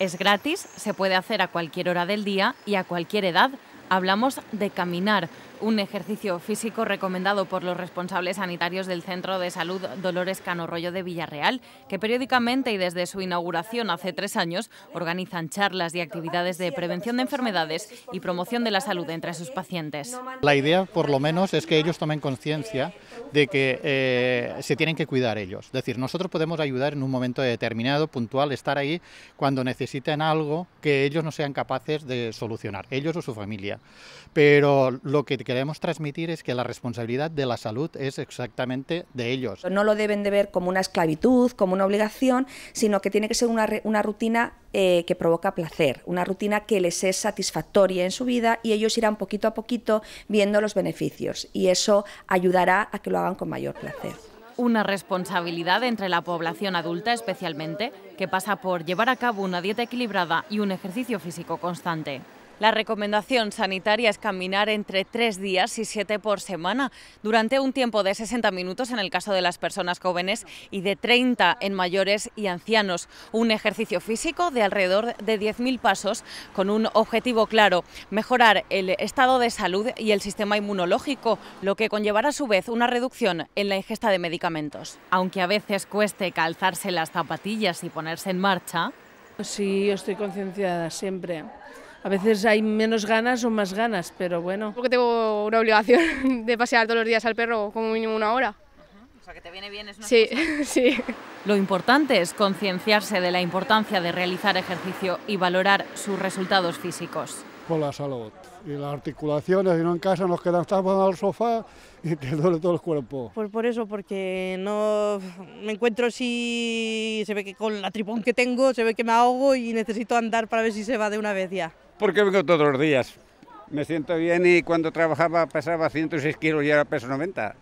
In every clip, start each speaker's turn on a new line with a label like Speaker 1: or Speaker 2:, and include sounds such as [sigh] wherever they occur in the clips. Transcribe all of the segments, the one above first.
Speaker 1: Es gratis, se puede hacer a cualquier hora del día y a cualquier edad. Hablamos de caminar, un ejercicio físico recomendado por los responsables sanitarios del Centro de Salud Dolores Cano Rollo de Villarreal, que periódicamente y desde su inauguración hace tres años organizan charlas y actividades de prevención de enfermedades y promoción de la salud entre sus pacientes.
Speaker 2: La idea, por lo menos, es que ellos tomen conciencia de que eh, se tienen que cuidar ellos. Es decir, nosotros podemos ayudar en un momento determinado, puntual, estar ahí cuando necesiten algo que ellos no sean capaces de solucionar, ellos o su familia. Pero lo que queremos transmitir es que la responsabilidad de la salud es exactamente de ellos.
Speaker 3: No lo deben de ver como una esclavitud, como una obligación, sino que tiene que ser una, una rutina eh, que provoca placer, una rutina que les es satisfactoria en su vida y ellos irán poquito a poquito viendo los beneficios y eso ayudará a que lo hagan con mayor placer.
Speaker 1: Una responsabilidad entre la población adulta especialmente, que pasa por llevar a cabo una dieta equilibrada y un ejercicio físico constante. La recomendación sanitaria es caminar entre tres días y siete por semana, durante un tiempo de 60 minutos en el caso de las personas jóvenes y de 30 en mayores y ancianos. Un ejercicio físico de alrededor de 10.000 pasos con un objetivo claro, mejorar el estado de salud y el sistema inmunológico, lo que conllevará a su vez una reducción en la ingesta de medicamentos. Aunque a veces cueste calzarse las zapatillas y ponerse en marcha, Sí, yo estoy concienciada siempre a veces hay menos ganas o más ganas, pero bueno.
Speaker 3: Porque tengo una obligación [laughs] de pasear todos los días al perro como mínimo una hora. O
Speaker 1: sea, que te viene bien es una Sí, [laughs] sí. Lo importante es concienciarse de la importancia de realizar ejercicio y valorar sus resultados físicos
Speaker 2: por la salud. Y las articulaciones, y no en casa nos quedamos al sofá y te duele todo el cuerpo.
Speaker 1: Pues por eso, porque no me encuentro si se ve que con la tripón que tengo, se ve que me ahogo y necesito andar para ver si se va de una vez ya.
Speaker 2: Porque vengo todos los días. Me siento bien y cuando trabajaba pesaba 106 kilos y ahora peso 90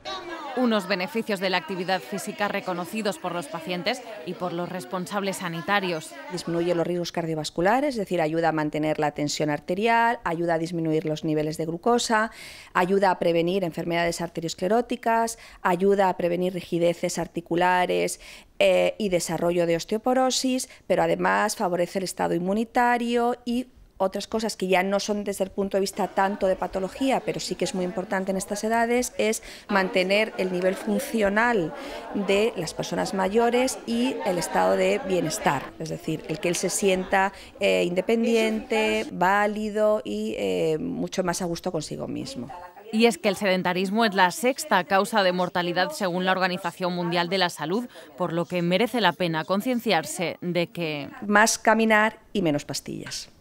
Speaker 1: unos beneficios de la actividad física reconocidos por los pacientes y por los responsables sanitarios.
Speaker 3: Disminuye los riesgos cardiovasculares, es decir, ayuda a mantener la tensión arterial, ayuda a disminuir los niveles de glucosa, ayuda a prevenir enfermedades arterioscleróticas, ayuda a prevenir rigideces articulares, eh, y desarrollo de osteoporosis, pero además favorece el estado inmunitario y otras cosas que ya no son desde el punto de vista tanto de patología, pero sí que es muy importante en estas edades, es mantener el nivel funcional de las personas mayores y el estado de bienestar, es decir, el que él se sienta eh, independiente, válido y eh, mucho más a gusto consigo mismo.
Speaker 1: Y es que el sedentarismo es la sexta causa de mortalidad según la Organización Mundial de la Salud, por lo que merece la pena concienciarse de que...
Speaker 3: Más caminar y menos pastillas.